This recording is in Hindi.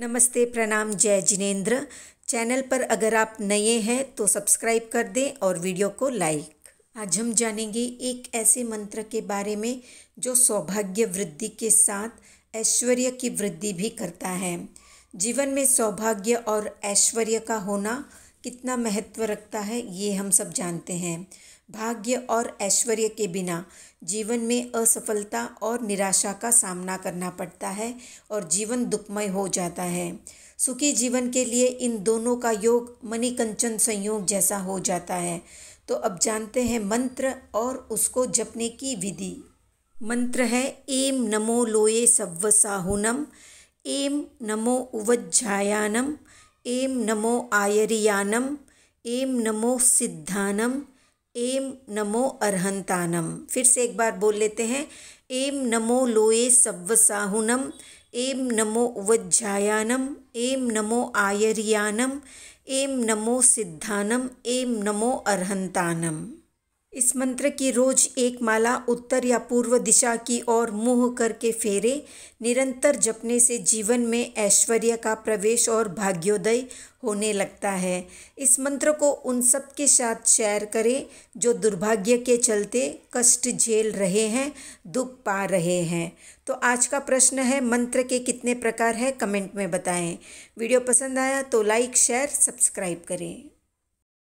नमस्ते प्रणाम जय जिनेन्द्र चैनल पर अगर आप नए हैं तो सब्सक्राइब कर दें और वीडियो को लाइक आज हम जानेंगे एक ऐसे मंत्र के बारे में जो सौभाग्य वृद्धि के साथ ऐश्वर्य की वृद्धि भी करता है जीवन में सौभाग्य और ऐश्वर्य का होना कितना महत्व रखता है ये हम सब जानते हैं भाग्य और ऐश्वर्य के बिना जीवन में असफलता और निराशा का सामना करना पड़ता है और जीवन दुखमय हो जाता है सुखी जीवन के लिए इन दोनों का योग मणिकंचन संयोग जैसा हो जाता है तो अब जानते हैं मंत्र और उसको जपने की विधि मंत्र है एम नमो लोये सव्वसाहुनम एम नमो उवज्जायानम एम नमो आयरियानम एम नमो सिद्धानम एम नमो अरहंतानम फिर से एक बार बोल लेते हैं एम नमो लोए सव्वसाहुनम एम नमो उवज्जायानम एम नमो आयरियानम एम नमो सिद्धानम एम नमो अरहंतानम इस मंत्र की रोज एक माला उत्तर या पूर्व दिशा की ओर मुंह करके फेरे निरंतर जपने से जीवन में ऐश्वर्य का प्रवेश और भाग्योदय होने लगता है इस मंत्र को उन सब के साथ शेयर करें जो दुर्भाग्य के चलते कष्ट झेल रहे हैं दुख पा रहे हैं तो आज का प्रश्न है मंत्र के कितने प्रकार है कमेंट में बताएं वीडियो पसंद आया तो लाइक शेयर सब्सक्राइब करें